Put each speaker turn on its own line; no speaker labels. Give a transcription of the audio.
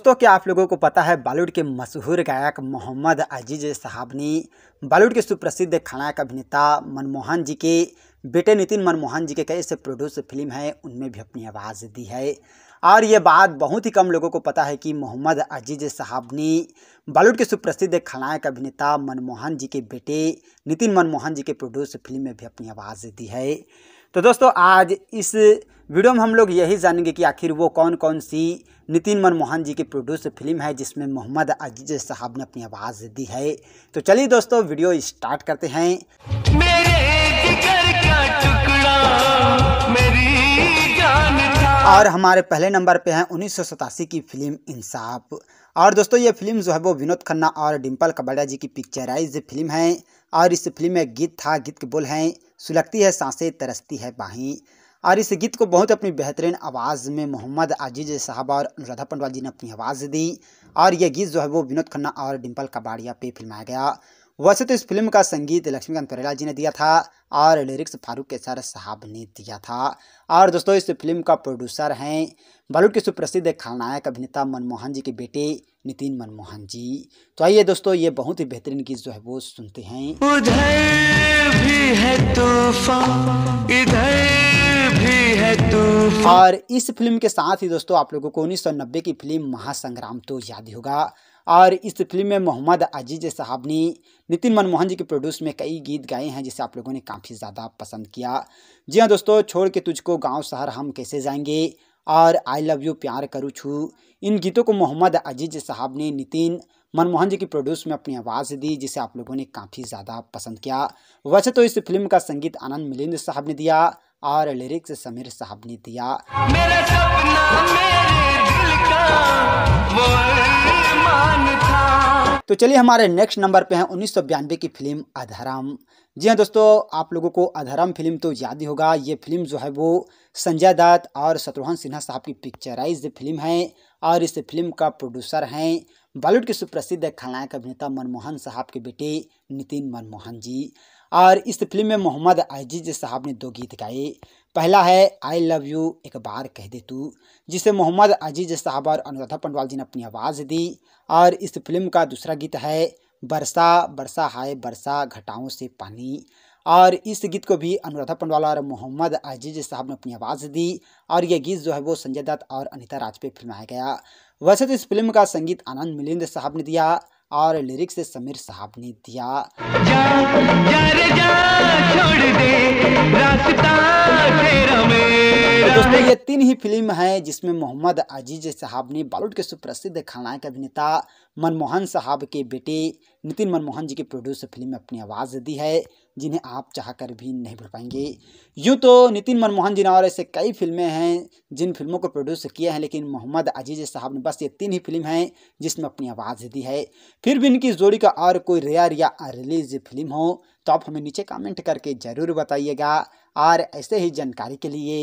दोस्तों क्या आप लोगों को पता है बॉलीवुड के मशहूर गायक मोहम्मद अजीज साहब ने बॉलीवुड के सुप्रसिद्ध खलनायक अभिनेता मनमोहन जी के बेटे नितिन मनमोहन जी के कई से प्रोड्यूस फिल्म है उनमें भी अपनी आवाज़ दी है और ये बात बहुत ही कम लोगों को पता है कि मोहम्मद अजीज साहब ने बॉलीवुड के सुप्रसिद्ध खलनायक अभिनेता मनमोहन जी के बेटे नितिन मनमोहन जी के प्रोड्यूस फिल्म में भी अपनी आवाज़ दी है तो दोस्तों आज इस वीडियो में हम लोग यही जानेंगे कि आखिर वो कौन कौन सी नितिन मनमोहन जी की प्रोड्यूस फिल्म है जिसमें मोहम्मद अजीज साहब ने अपनी आवाज़ दी है तो चलिए दोस्तों वीडियो स्टार्ट करते हैं और हमारे पहले नंबर पे हैं उन्नीस की फिल्म इंसाफ और दोस्तों ये फिल्म जो है वो विनोद खन्ना और डिम्पल कबाड़ा जी की पिक्चराइज फिल्म है और इस फिल्म में गीत था गीत के बोल हैं सुलगती है सांसें तरसती है बाहीं और इस गीत को बहुत अपनी बेहतरीन आवाज़ में मोहम्मद आजीज साहब और अनुराधा पंडवाल जी ने अपनी आवाज़ दी और यह गीत जो है वो विनोद खन्ना और डिम्पल कबाड़िया पे फिल्माया गया वैसे तो इस फिल्म का संगीत लक्ष्मीकांत पेरेला जी ने दिया था और लिरिक्स फारूक के सर साहब ने दिया था और दोस्तों इस फिल्म का प्रोड्यूसर हैं बॉलीवुड के सुप्रसिद्ध खलनायक अभिनेता मनमोहन जी के बेटे नितिन मनमोहन जी तो आइए दोस्तों ये बहुत ही बेहतरीन गीत जो है वो सुनते हैं उधर भी है तूफान हाँ। और इस फिल्म के साथ ही दोस्तों आप लोगों को उन्नीस की फिल्म महासंग्राम तो याद ही होगा और इस फिल्म में मोहम्मद अजीज साहब ने नितिन मनमोहन जी के प्रोड्यूस में कई गीत गाए हैं जिसे आप लोगों ने काफ़ी ज़्यादा पसंद किया जी हाँ दोस्तों छोड़ के तुझको गांव शहर हम कैसे जाएंगे और आई लव यू प्यार करूँ छू इन गीतों को मोहम्मद अजीज साहब ने नितिन मनमोहन जी की प्रोड्यूस में अपनी आवाज़ दी जिसे आप लोगों ने काफ़ी ज़्यादा पसंद किया वैसे तो इस फिल्म का संगीत आनंद मिलिंद साहब ने दिया और लिरिक्स समीर साहब ने दिया मेरे सपना, मेरे दिल का, वो तो चलिए हमारे नेक्स्ट नंबर पे हैं उन्नीस की फिल्म अधरम जी हाँ दोस्तों आप लोगों को अधरम फिल्म तो याद ही होगा ये फिल्म जो है वो संजय दत्त और शत्रुघ्न सिन्हा साहब की पिक्चराइज फिल्म है और इस फिल्म का प्रोड्यूसर हैं बॉलीवुड के सुप्रसिद्ध खलनायक अभिनेता मनमोहन साहब के बेटे नितिन मनमोहन जी और इस फिल्म में मोहम्मद अजीज साहब ने दो गीत गाए पहला है आई लव यू एक बार कह दे तू जिसे मोहम्मद अजीज साहब और अनुराधा पंडवाल जी ने अपनी आवाज़ दी और इस फिल्म का दूसरा गीत है बरसा बरसा हाय बरसा घटाओं से पानी और इस गीत को भी अनुराधा पंडवाल और मोहम्मद अजीज साहब ने अपनी आवाज़ दी और यह गीत जो है वो संजय दत्त और अनिता राजपे फिल्माया गया वैसे तो इस फिल्म का संगीत आनंद मिलिंद साहब ने दिया और लिरिक्स समीर साहब ने दिया जा, जा, जा, छोड़ दे ये तीन ही फिल्म हैं जिसमें मोहम्मद अजीज साहब ने बॉलीवुड के सुप्रसिद्ध खलनायक अभिनेता मनमोहन साहब के बेटे नितिन मनमोहन जी की प्रोड्यूस फिल्म में अपनी आवाज़ दी है जिन्हें आप चाह कर भी नहीं भूल पाएंगे यूँ तो नितिन मनमोहन जी ने और ऐसे कई फिल्में हैं जिन फिल्मों को प्रोड्यूस किया है लेकिन मोहम्मद अजीज साहब ने बस ये तीन ही फिल्म हैं जिसमें अपनी आवाज़ दी है फिर भी इनकी जोड़ी का और कोई रेयर या रिलीज फिल्म हो तो आप हमें नीचे कमेंट करके ज़रूर बताइएगा और ऐसे ही जानकारी के लिए